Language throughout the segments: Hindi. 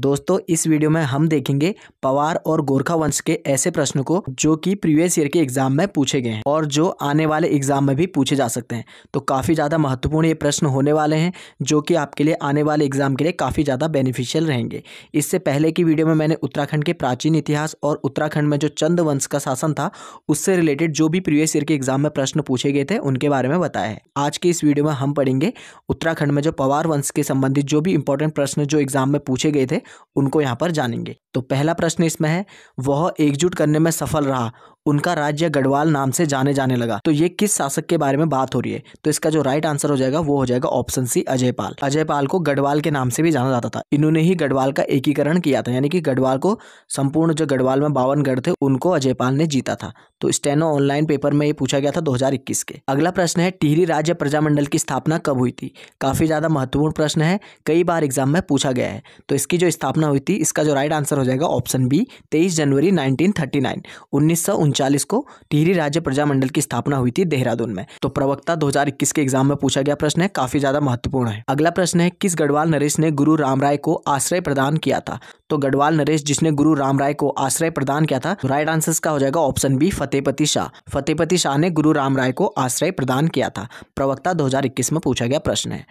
दोस्तों इस वीडियो में हम देखेंगे पवार और गोरखा वंश के ऐसे प्रश्नों को जो कि प्रीवियस ईयर के एग्जाम में पूछे गए हैं और जो आने वाले एग्जाम में भी पूछे जा सकते हैं तो काफ़ी ज़्यादा महत्वपूर्ण ये प्रश्न होने वाले हैं जो कि आपके लिए आने वाले एग्जाम के लिए काफ़ी ज़्यादा बेनिफिशियल रहेंगे इससे पहले की वीडियो में मैंने उत्तराखंड के प्राचीन इतिहास और उत्तराखंड में जो चंद वंश का शासन था उससे रिलेटेड जो भी प्रीवियस ईयर के एग्जाम में प्रश्न पूछे गए थे उनके बारे में बताया है आज की इस वीडियो में हम पढ़ेंगे उत्तराखंड में जो पवार वंश के संबंधित जो भी इंपॉर्टेंट प्रश्न जो एग्जाम में पूछे गए थे उनको यहाँ पर जानेंगे तो पहला प्रश्न इसमें है वह एकजुट करने में सफल रहा उनका राज्य गढ़वाल नाम से जाने जाने लगा तो ये किस शासक के बारे में बात हो रही है तो इसका जो राइट आंसर हो जाएगा वो हो जाएगा ऑप्शन सी अजय पाल अजय पाल को गढ़वाल के नाम से भी जाना जाता था इन्होंने ही गढ़वाल का एकीकरण किया था यानी कि गढ़वाल को संपूर्ण जो गढ़वाल में बावन गढ़ थे उनको अजय पाल ने जीता था तो स्टेनो ऑनलाइन पेपर में ये पूछा गया था दो के अगला प्रश्न है टिहरी राज्य प्रजामंडल की स्थापना कब हुई थी काफी ज्यादा महत्वपूर्ण प्रश्न है कई बार एग्जाम में पूछा गया है तो इसकी जो स्थापना हुई थी इसका जो राइट आंसर हो जाएगा ऑप्शन बी तेईस जनवरी नाइनटीन थर्टी नाइन उनचालीस को टिहरी राज्य प्रजामंडल की स्थापना हुई थी देहरादून में तो प्रवक्ता 2021 के एग्जाम में पूछा गया प्रश्न है काफी ज्यादा महत्वपूर्ण है अगला प्रश्न है किस गढ़वाल नरेश ने गुरु राम राय को आश्रय प्रदान किया था तो गढ़वाल नरेश जिसने गुरु राम राय को आश्रय प्रदान किया था तो राइट आंसर का हो जाएगा ऑप्शन बी फतेहपति शाह फतेहपति शाह ने गुरु राम राय को आश्रय प्रदान किया था प्रवक्ता 2021 में पूछा गया प्रश्न है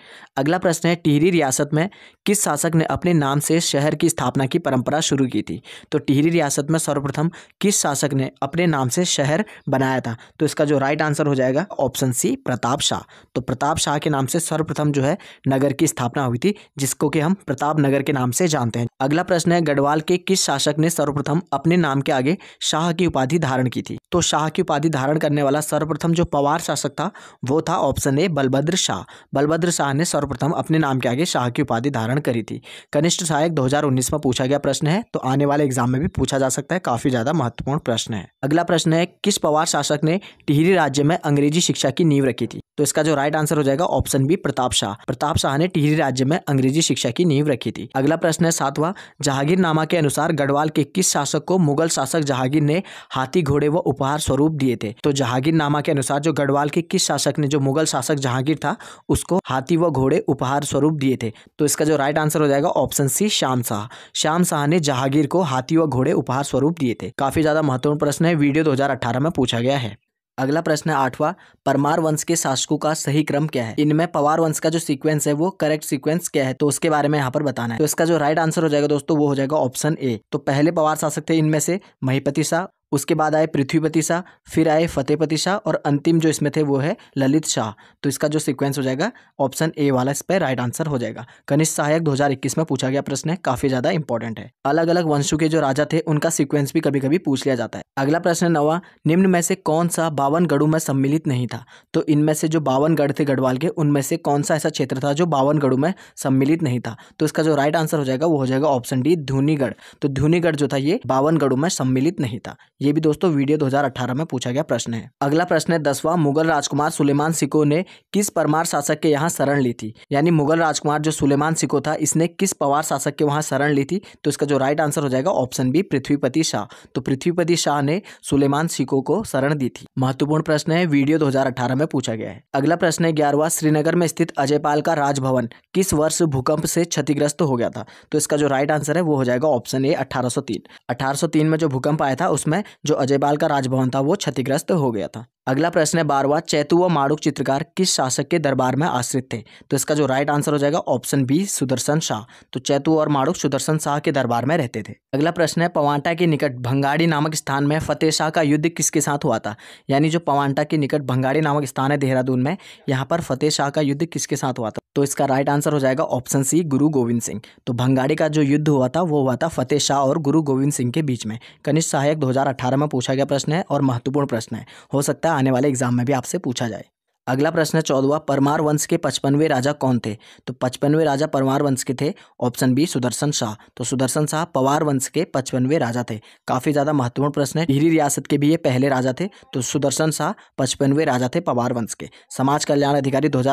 अगला प्रश्न है टिहरी रियासत में किस शासक ने अपने नाम से शहर की स्थापना की परंपरा शुरू की थी तो टिहरी रियासत में सर्वप्रथम किस शासक ने अपने नाम से शहर बनाया था तो इसका जो राइट आंसर हो जाएगा ऑप्शन सी प्रताप शाह तो प्रताप शाह के नाम से सर्वप्रथम जो है नगर की स्थापना हुई थी जिसको कि हम प्रताप नगर के नाम से जानते हैं अगला प्रश्न है गढ़वाल के किस शासक ने सर्वप्रथम अपने नाम के आगे शाह की उपाधि धारण की थी तो शाह की उपाधि धारण करने वाला सर्वप्रथम जो पवार शासक था वो था ऑप्शन ए बलभद्र शाह बलभद्र शाह ने सर्वप्रथम अपने नाम के आगे शाह की उपाधि धारण करी थी कनिष्ठ सहायक 2019 में पूछा गया प्रश्न है तो आने वाले एग्जाम में भी पूछा जा सकता है काफी ज्यादा महत्वपूर्ण प्रश्न है अगला प्रश्न है किस पवार शासक ने टिहरी राज्य में अंग्रेजी शिक्षा की नींव रखी थी तो इसका जो राइट आंसर हो जाएगा ऑप्शन बी प्रताप शाह प्रताप शाह ने टिहरी राज्य में अंग्रेजी शिक्षा की नींव रखी थी अगला प्रश्न है सातवां जहांगीरनामा के अनुसार गढ़वाल के किस शासक को मुगल शासक जहांगीर ने हाथी घोड़े व उप उपहार स्वरूप दिए थे तो जहांगीर नामा के अनुसार जो गढ़वाल के किस शासक ने जो मुगल शासक जहांगीर था उसको हाथी व घोड़े उपहार स्वरूप दिए थे तो इसका जो राइट आंसर हो जाएगा ऑप्शन सी श्याम शाह श्याम शाह ने जहांगीर को हाथी व घोड़े उपहार स्वरूप दिए थे काफी ज्यादा महत्वपूर्ण प्रश्न है वीडियो दो में पूछा गया है अगला प्रश्न है आठवां परमार वंश के शासकों का सही क्रम क्या है इनमें पवार वंश का जो सीक्वेंस है वो करेक्ट सीक्वेंस क्या है तो उसके बारे में यहाँ पर बताना है तो इसका जो राइट आंसर हो जाएगा दोस्तों वो हो जाएगा ऑप्शन ए तो पहले पवार शासक थे इनमें से महीपति शाह उसके बाद आए पृथ्वीपति शाह फिर आए फतेहपति शाह और अंतिम जो इसमें थे वो है ललित शाह तो इसका जो सीक्वेंस हो जाएगा ऑप्शन ए वाला इस पर राइट आंसर हो जाएगा कनिष्ठ सहायक 2021 में पूछा गया प्रश्न है काफी ज्यादा इंपॉर्टेंट है अलग अलग वंशों के जो राजा थे उनका सिक्वेंस भी कभी कभी पूछ लिया जाता है अगला प्रश्न नवा निम्न में से कौन सा बावन गढ़ों में सम्मिलित नहीं था तो इनमें से जो बावन गढ़ थे गढ़वाल के उनमें से कौन सा ऐसा क्षेत्र था जो बावन गढ़ों में सम्मिलित नहीं था तो इसका जो राइट आंसर हो जाएगा वो हो जाएगा ऑप्शन डी धूनीगढ़ तो धूनीगढ़ जो था ये बावन गढ़ों में सम्मिलित नहीं था ये भी दोस्तों वीडियो 2018 में पूछा गया प्रश्न है अगला प्रश्न है दसवां मुगल राजकुमार सुलेमान सिको ने किस परमार शासक के यहाँ शरण ली थी यानी मुगल राजकुमार जो सुलेमान सिको था इसने किस पवार शासक के वहाँ शरण ली थी तो इसका जो राइट आंसर हो जाएगा ऑप्शन बी पृथ्वीपति शाह तो पृथ्वीपति शाह ने सुलेमान सिको को शरण दी थी महत्वपूर्ण प्रश्न है वीडियो दो में पूछा गया है अगला प्रश्न है ग्यारहवा श्रीनगर में स्थित अजयपाल का राजभवन किस वर्ष भूकंप से क्षतिग्रस्त हो गया था तो इसका जो राइट आंसर है वो हो जाएगा ऑप्शन ए अठारह सौ में जो भूकंप आया था उसमें जो अजयपाल का राजभवन था वो क्षतिग्रस्त हो गया था अगला प्रश्न है बारवा चैतु व माड़ुक चित्रकार किस शासक के दरबार में आश्रित थे तो इसका जो राइट आंसर हो जाएगा ऑप्शन बी सुदर्शन शाह तो चैतु और माड़ुक सुदर्शन शाह के दरबार में रहते थे अगला प्रश्न है पवांटा के निकट भंगाड़ी नामक स्थान में फतेह शाह का युद्ध किसके साथ हुआ था यानी जो पवांटा के निकट भंगाड़ी नामक स्थान है देहरादून में यहाँ पर फतेह शाह का युद्ध किसके साथ हुआ था तो इसका राइट आंसर हो जाएगा ऑप्शन सी गुरु गोविंद सिंह तो भंगाड़ी का जो युद्ध हुआ था वो हुआ था फतेह शाह और गुरु गोविंद सिंह के बीच में कनिष्ठ सहायक दो में पूछा गया प्रश्न है और महत्वपूर्ण प्रश्न है हो सकता है आने वाले एग्जाम में भी आपसे पूछा जाए अगला प्रश्न है चौदवा परमार वंश के पचपनवे राजा कौन थे तो पचपनवे राजा परमार वंश के थे ऑप्शन बी सुदर्शन शाह तो सुदर्शन शाह पवार वंश के पचपनवे राजा थे काफ़ी ज़्यादा महत्वपूर्ण प्रश्न है टिहरी रियासत के भी ये पहले राजा थे तो सुदर्शन शाह पचपनवे राजा थे पवार वंश के समाज कल्याण अधिकारी दो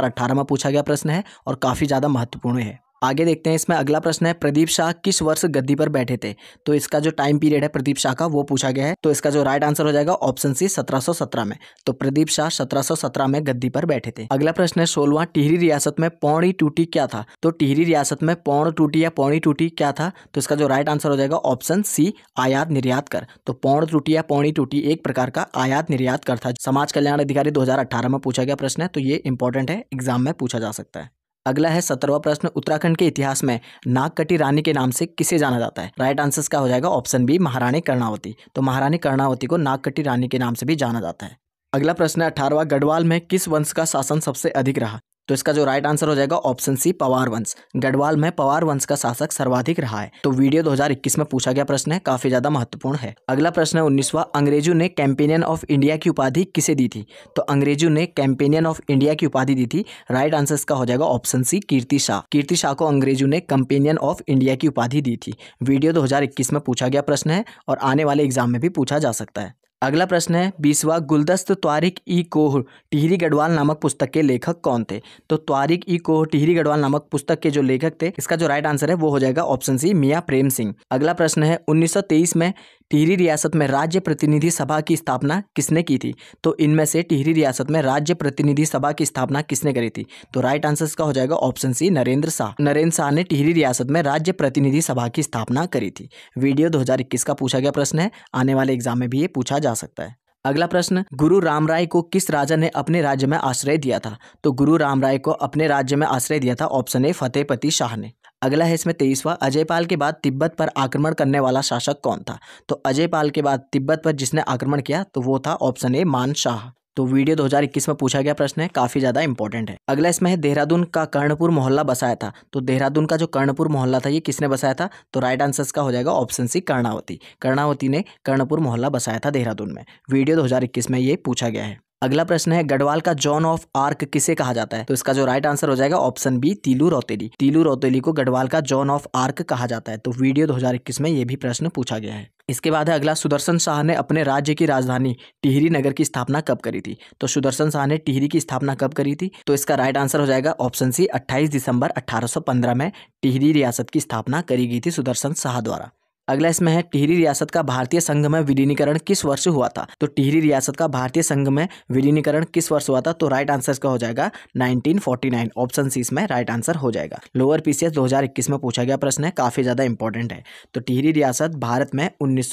में पूछा गया प्रश्न है और काफ़ी ज़्यादा महत्वपूर्ण है आगे देखते हैं इसमें अगला प्रश्न है प्रदीप शाह किस वर्ष गद्दी पर बैठे थे तो इसका जो टाइम पीरियड है प्रदीप शाह का वो पूछा गया है तो इसका जो राइट आंसर हो जाएगा ऑप्शन सी 1717 में तो प्रदीप शाह 1717 में गद्दी पर बैठे थे अगला प्रश्न है सोलवा टिहरी रियासत में पौड़ी टूटी क्या था तो टिहरी रियासत में पौड़ टूटी या पौड़ी टूटी क्या था तो इसका जो राइट आंसर हो जाएगा ऑप्शन सी आयात निर्यात कर तो पौड़ टूटी या पौड़ी टूटी एक प्रकार का आयात निर्यात कर था समाज कल्याण अधिकारी दो में पूछा गया प्रश्न है तो ये इंपॉर्टेंट है एग्जाम में पूछा जा सकता है अगला है सत्रवा प्रश्न उत्तराखंड के इतिहास में नागकटी रानी के नाम से किसे जाना जाता है राइट आंसर का हो जाएगा ऑप्शन बी महारानी कर्णावती तो महारानी कर्णावती को नागकटी रानी के नाम से भी जाना जाता है अगला प्रश्न है अठारवा गढ़वाल में किस वंश का शासन सबसे अधिक रहा तो इसका जो राइट आंसर हो जाएगा ऑप्शन सी पवार वंश गढ़वाल में पवार वंश का शासक सर्वाधिक रहा है तो वीडियो 2021 में पूछा गया प्रश्न है काफी ज्यादा महत्वपूर्ण है अगला प्रश्न है उन्नीसवा अंग्रेजों ने कैंपेनियन ऑफ इंडिया की उपाधि किसे दी थी तो अंग्रेजों ने कैंपेनियन ऑफ इंडिया की उपाधि दी थी राइट आंसर इसका हो जाएगा ऑप्शन सी कीर्ति शाह कीर्ति शाह को अंग्रेजों ने कंपेनियन ऑफ इंडिया की उपाधि दी थी वीडियो दो में पूछा गया प्रश्न है और आने वाले एग्जाम में भी पूछा जा सकता है अगला प्रश्न है बीसवा गुलदस्त त्वारिक ई कोह टिहरी गढ़वाल नामक पुस्तक के लेखक कौन थे तो त्वारिक ई कोह टिहरी गढ़वाल नामक पुस्तक के जो लेखक थे इसका जो राइट आंसर है वो हो जाएगा ऑप्शन सी मियाँ प्रेम सिंह अगला प्रश्न है 1923 में टिहरी रियासत में राज्य प्रतिनिधि सभा की स्थापना किसने की थी तो इनमें से टिहरी रियासत में राज्य प्रतिनिधि सभा की स्थापना किसने करी थी तो राइट आंसर का हो जाएगा ऑप्शन सी नरेंद्र शाह नरेंद्र शाह ने टिहरी रियासत में राज्य प्रतिनिधि सभा की स्थापना करी थी वीडियो दो का पूछा गया प्रश्न है आने वाले एग्जाम में भी ये पूछा जा सकता है अगला प्रश्न गुरु राम राय को किस राजा ने अपने राज्य में आश्रय दिया था तो गुरु राम राय को अपने राज्य में आश्रय दिया था ऑप्शन ए फतेहपति शाह ने अगला है इसमें तेईसवा अजय पाल के बाद तिब्बत पर आक्रमण करने वाला शासक कौन था तो अजय पाल के बाद तिब्बत पर जिसने आक्रमण किया तो वो था ऑप्शन ए मान शाह तो वीडियो 2021 में पूछा गया प्रश्न है काफी ज्यादा इंपॉर्टेंट है अगला इसमें है देहरादून का कर्णपुर मोहल्ला बसाया था तो देहरादून का जो कर्णपुर मोहल्ला था ये किसने बसाया था तो राइट आंसर का हो जाएगा ऑप्शन सी कर्णावती कर्णावती ने कर्णपुर मोहल्ला बसाया था देहरादून में वीडियो दो में ये पूछा गया है अगला प्रश्न है गढ़वाल का जॉन ऑफ आर्क किसे कहा जाता है तो इसका जो राइट आंसर हो जाएगा ऑप्शन बी तीलू रौतेली तीलू रौतेली को गढ़वाल का जॉन ऑफ आर्क कहा जाता है तो वीडियो 2021 में ये भी प्रश्न पूछा गया है इसके बाद है अगला सुदर्शन शाह ने अपने राज्य की राजधानी टिहरी नगर की स्थापना कब करी थी तो सुदर्शन शाह ने टिहरी की स्थापना कब करी थी तो इसका राइट आंसर हो जाएगा ऑप्शन सी 28 दिसंबर 1815 में टिहरी रियासत की स्थापना करी गई थी सुदर्शन शाह द्वारा अगला इसमें है टिहरी रियासत का भारतीय संघ में विलीनीकरण किस वर्ष हुआ था तो टिहरी रियासत का भारतीय संघ में विलीनीकरण किस वर्ष हुआ था तो राइट आंसर इसका हो जाएगा 1949 ऑप्शन सी इसमें राइट आंसर हो जाएगा लोअर पीसीएस 2021 में पूछा गया प्रश्न है काफी ज्यादा इंपॉर्टेंट है तो टिहरी रियासत भारत में उन्नीस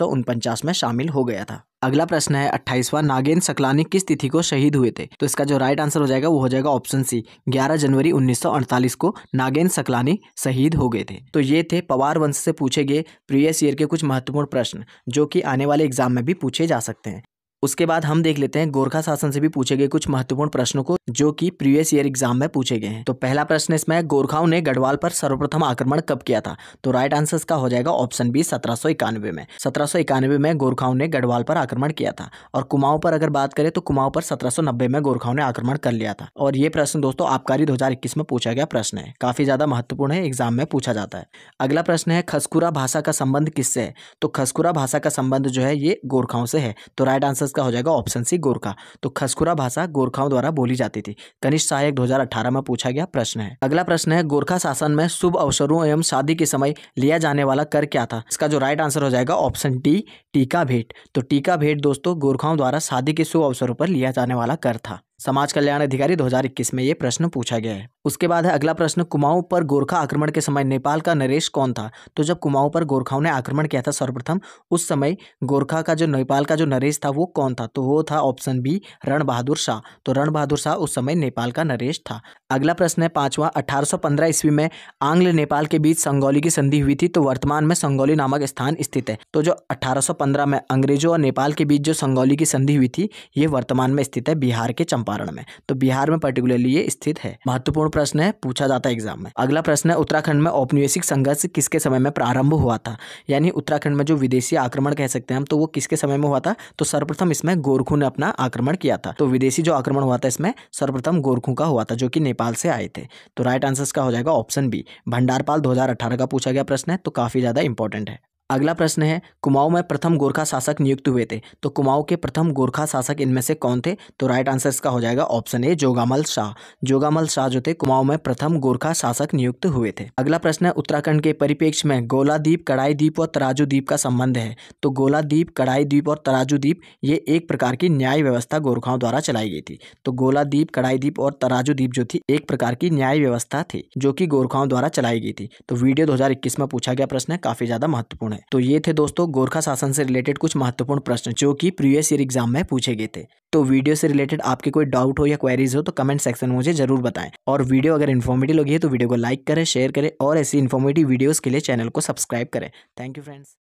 में शामिल हो गया था अगला प्रश्न है अट्ठाईसवा नागेंद्र सकलानी किस तिथि को शहीद हुए थे तो इसका जो राइट आंसर हो जाएगा वो हो जाएगा ऑप्शन सी ग्यारह जनवरी 1948 को नागेंद्र सकलानी शहीद हो गए थे तो ये थे पवार वंश से पूछे गए प्रीवियस ईयर के कुछ महत्वपूर्ण प्रश्न जो कि आने वाले एग्जाम में भी पूछे जा सकते हैं उसके बाद हम देख लेते हैं गोरखा शासन से भी पूछे गए कुछ महत्वपूर्ण प्रश्नों को जो कि प्रीवियस ईयर एग्जाम में पूछे गए हैं तो पहला प्रश्न इसमें गोरखाओं ने गढ़वाल पर सर्वप्रथम आक्रमण कब किया था तो राइट आंसर का हो जाएगा ऑप्शन बी सत्रह में सत्रह में गोरखाओं ने गढ़वाल पर आक्रमण किया था और कुमाऊं पर अगर बात करें तो कुमाऊं पर सत्रह में गोरखाओं ने आक्रमण कर लिया था और ये प्रश्न दोस्तों आबकारी दो में पूछा गया प्रश्न है काफी ज्यादा महत्वपूर्ण है एग्जाम में पूछा जाता है अगला प्रश्न है खसकुरा भाषा का संबंध किससे है तो खसकुरा भाषा का संबंध जो है ये गोरखाओं से है तो राइट आंसर इसका हो जाएगा ऑप्शन सी गोरखा तो खसखुरा भाषा गोरखाओं द्वारा बोली जाती थी कनिष्ठ सहायक 2018 में पूछा गया प्रश्न है अगला प्रश्न है गोरखा शासन में शुभ अवसरों एवं शादी के समय लिया जाने वाला कर क्या था इसका जो राइट आंसर हो जाएगा ऑप्शन डी टीका भेंट तो टीका भेंट दोस्तों गोरखाओं द्वारा शादी के शुभ अवसरों पर लिया जाने वाला कर था समाज कल्याण अधिकारी 2021 में ये प्रश्न पूछा गया है उसके बाद है अगला प्रश्न कुमाऊं पर गोरखा आक्रमण के समय नेपाल का नरेश कौन था तो जब कुमाऊं पर गोरखाओं ने आक्रमण किया था सर्वप्रथम उस समय गोरखा का जो नेपाल का जो नरेश था वो कौन था तो वो था ऑप्शन बी रण बहादुर शाह तो रण बहादुर शाह उस समय नेपाल का नरेश था अगला प्रश्न है पांचवा अठारह ईस्वी में आंग्ल नेपाल के बीच संगौली की संधि हुई थी तो वर्तमान में संगौली नामक स्थान स्थित है तो जो अठारह में अंग्रेजों और नेपाल के बीच जो संगौली की संधि हुई थी ये वर्तमान में स्थित है बिहार के चंपारण में तो बिहार में पर्टिकुलरली ये स्थित है महत्वपूर्ण प्रश्न है पूछा जाता है एग्जाम में अगला प्रश्न है उत्तराखंड में औपनिवेशिक संघर्ष किसके समय में प्रारंभ हुआ था यानी उत्तराखंड में जो विदेशी आक्रमण कह सकते हैं हम तो वो किसके समय में हुआ था तो सर्वप्रथम इसमें गोरखू ने अपना आक्रमण किया था तो विदेशी जो आक्रमण हुआ था इसमें सर्वप्रथम गोरखू का हुआ था जो कि नेपाल से आए थे तो राइट आंसर का हो जाएगा ऑप्शन बी भंडारपाल दो का पूछा गया प्रश्न है तो काफी ज्यादा इंपॉर्टेंट है अगला प्रश्न है कुमाऊं में प्रथम गोरखा शासक नियुक्त हुए थे तो कुमाऊं के प्रथम गोरखा शासक इनमें से कौन थे तो राइट आंसर इसका हो जाएगा ऑप्शन ए जोगामल शाह जोगामल शाह जो थे कुमाऊं में प्रथम गोरखा शासक नियुक्त हुए थे अगला प्रश्न है उत्तराखंड के परिपेक्ष में गोलाद्वीप कड़ाई द्वीप और तराजू द्वीप का संबंध है तो गोला द्वीप कड़ाई द्वीप और तराजू द्वीप ये एक प्रकार की न्याय व्यवस्था गोरखाओं द्वारा चलाई गई थी तो गोला द्वीप कड़ाई द्वीप और तराजू द्वीप जो थी एक प्रकार की न्याय व्यवस्था थी जो की गोरखाओं द्वारा चलाई गई थी तो वीडियो दो में पूछा गया प्रश्न है काफी ज्यादा महत्वपूर्ण है तो ये थे दोस्तों गोरखा शासन से रिलेटेड कुछ महत्वपूर्ण प्रश्न जो कि प्रीवियस ईयर एग्जाम में पूछे गए थे तो वीडियो से रिलेटेड आपके कोई डाउट हो या क्वेरीज हो तो कमेंट सेक्शन में मुझे जरूर बताएं और वीडियो अगर इन्फॉर्मेटिव लगी है तो वीडियो को लाइक करें शेयर करें और ऐसी इन्फॉर्मेटिव वीडियोज़ के लिए चैनल को सब्सक्राइब करें थैंक यू फ्रेंड्स